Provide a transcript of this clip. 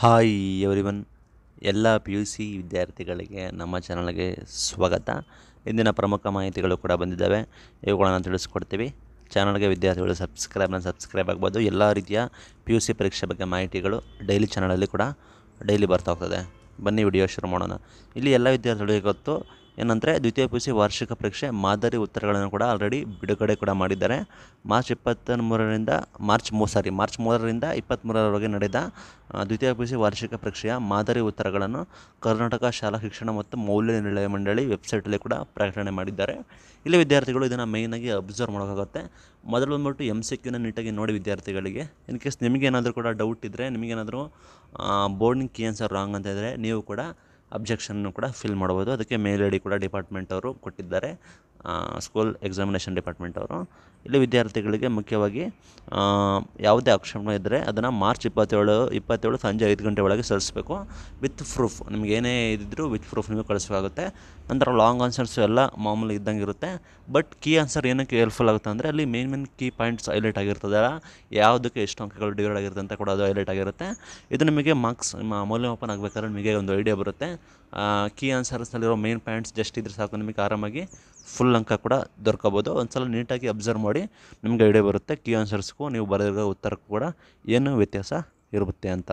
hi everyone ಎಲ್ಲ P U C ವಿದ್ಯಾರ್ಥಿಗಳಿಗೆ ನಮ್ಮ ಚಾನಲ್ಗೆ ಸ್ವಾಗತ ಇಂದಿನ ಪ್ರಮುಖ ಮಾಹಿತಿಗಳು ಕೂಡ ಬಂದಿದ್ದಾವೆ ಇವುಗಳನ್ನು ತಿಳಿಸ್ಕೊಡ್ತೀವಿ ಚಾನಲ್ಗೆ ವಿದ್ಯಾರ್ಥಿಗಳು ಸಬ್ಸ್ಕ್ರೈಬ್ನ ಸಬ್ಸ್ಕ್ರೈಬ್ ಆಗ್ಬೋದು ಎಲ್ಲ ರೀತಿಯ ಪಿ ಯು ಸಿ ಪರೀಕ್ಷೆ ಬಗ್ಗೆ ಮಾಹಿತಿಗಳು ಡೈಲಿ ಚಾನಲಲ್ಲಿ ಕೂಡ ಡೈಲಿ ಬರ್ತಾ ಹೋಗ್ತದೆ ಬನ್ನಿ ವಿಡಿಯೋ ಶುರು ಮಾಡೋಣ ಇಲ್ಲಿ ಎಲ್ಲ ವಿದ್ಯಾರ್ಥಿಗಳಿಗೆ ಗೊತ್ತು ಏನಂದರೆ ದ್ವಿತೀಯ ಪಿ ಸಿ ವಾರ್ಷಿಕ ಪರೀಕ್ಷೆ ಮಾದರಿ ಉತ್ತರಗಳನ್ನು ಕೂಡ ಆಲ್ರೆಡಿ ಬಿಡುಗಡೆ ಕೂಡ ಮಾಡಿದ್ದಾರೆ ಮಾರ್ಚ್ ಇಪ್ಪತ್ತ ಮೂರರಿಂದ ಮಾರ್ಚ್ ಮೂ ಸಾರಿ ಮಾರ್ಚ್ ಮೂರರಿಂದ ಇಪ್ಪತ್ತ್ಮೂರರವರೆಗೆ ನಡೆದ ದ್ವಿತೀಯ ಪಿ ಸಿ ವಾರ್ಷಿಕ ಪರೀಕ್ಷೆಯ ಮಾದರಿ ಉತ್ತರಗಳನ್ನು ಕರ್ನಾಟಕ ಶಾಲಾ ಶಿಕ್ಷಣ ಮತ್ತು ಮೌಲ್ಯ ನಿರ್ಣಯ ಮಂಡಳಿ ವೆಬ್ಸೈಟಲ್ಲಿ ಕೂಡ ಪ್ರಕಟಣೆ ಮಾಡಿದ್ದಾರೆ ಇಲ್ಲಿ ವಿದ್ಯಾರ್ಥಿಗಳು ಇದನ್ನು ಮೇಯ್ನಾಗಿ ಅಬ್ಸರ್ವ್ ಮಾಡೋಕ್ಕಾಗುತ್ತೆ ಮೊದಲು ಬಂದ್ಬಿಟ್ಟು ಎಮ್ ಸಿ ಕ್ಯೂನ ನೀಟಾಗಿ ನೋಡಿ ವಿದ್ಯಾರ್ಥಿಗಳಿಗೆ ಇನ್ ಕೇಸ್ ನಿಮಗೇನಾದರೂ ಕೂಡ ಡೌಟ್ ಇದ್ದರೆ ನಿಮಗೇನಾದರೂ ಬೋರ್ಡಿಂಗ್ ಕೀ ಆನ್ಸರ್ ರಾಂಗ್ ಅಂತ ಇದ್ದರೆ ನೀವು ಕೂಡ ಅಬ್ಜೆಕ್ಷನ್ನು ಕೂಡ ಫಿಲ್ ಮಾಡ್ಬೋದು ಅದಕ್ಕೆ ಮೇಲ್ ಐ ಕೂಡ ಡಿಪಾರ್ಟ್ಮೆಂಟ್ ಅವರು ಕೊಟ್ಟಿದ್ದಾರೆ ಸ್ಕೂಲ್ ಎಕ್ಸಾಮಿನೇಷನ್ ಡಿಪಾರ್ಟ್ಮೆಂಟ್ ಅವರು ಇಲ್ಲಿ ವಿದ್ಯಾರ್ಥಿಗಳಿಗೆ ಮುಖ್ಯವಾಗಿ ಯಾವುದೇ ಆಕ್ಷೇಪಣೆ ಇದ್ದರೆ ಅದನ್ನು ಮಾರ್ಚ್ ಇಪ್ಪತ್ತೇಳು ಇಪ್ಪತ್ತೇಳು ಸಂಜೆ ಐದು ಗಂಟೆ ಒಳಗೆ ಸಲ್ಲಿಸಬೇಕು ವಿತ್ ಪ್ರೂಫ್ ನಿಮ್ಗೆ ಏನೇ ಇದ್ದರೂ ವಿತ್ ಪ್ರೂಫ್ ನಿಮಗೆ ಕಳಿಸಬೇಕಾಗುತ್ತೆ ನಂತರ ಲಾಂಗ್ ಆನ್ಸರ್ಸ್ ಎಲ್ಲ ಮಾಮೂಲಿ ಇದ್ದಂಗೆ ಇರುತ್ತೆ ಬಟ್ ಕೀ ಆನ್ಸರ್ ಏನಕ್ಕೆ ಹೆಲ್ಪ್ಫುಲ್ ಆಗುತ್ತೆ ಅಂದರೆ ಅಲ್ಲಿ main main key points highlight ಆಗಿರ್ತದೆ ಯಾವುದಕ್ಕೆ ಎಷ್ಟು ಅಂಕಗಳು ಡಿವೈಡ್ ಆಗಿರುತ್ತೆ ಅಂತ ಕೂಡ ಅದು ಹೈಲೈಟ್ ಆಗಿರುತ್ತೆ ಇದು ನಿಮಗೆ ಮಾರ್ಕ್ಸ್ ಮೌಲ್ಯಮಾಪನ ಆಗಬೇಕಾದ್ರೆ ನಿಮಗೆ ಒಂದು ಐಡಿಯಾ ಬರುತ್ತೆ ಕೀ ಆನ್ಸರ್ಸ್ನಲ್ಲಿರೋ ಮೇನ್ ಪಾಯಿಂಟ್ಸ್ ಜಸ್ಟ್ ಇದ್ರೆ ಸಾಕು ನಿಮಗೆ ಆರಾಮಾಗಿ ಫುಲ್ ಅಂಕ ಕೂಡ ದೊರಕೋಬೋದು ಒಂದು ಸಲ ನೀಟಾಗಿ ಅಬ್ಸರ್ವ್ ಮಾಡಿ ನಿಮ್ಗೆ ಐಡಿಯಾ ಬರುತ್ತೆ ಕೀ ಆನ್ಸರ್ಸ್ಗೂ ನೀವು ಬರೆದಿರೋ ಉತ್ತರಕ್ಕೂ ಕೂಡ ಏನು ವ್ಯತ್ಯಾಸ ಇರುತ್ತೆ ಅಂತ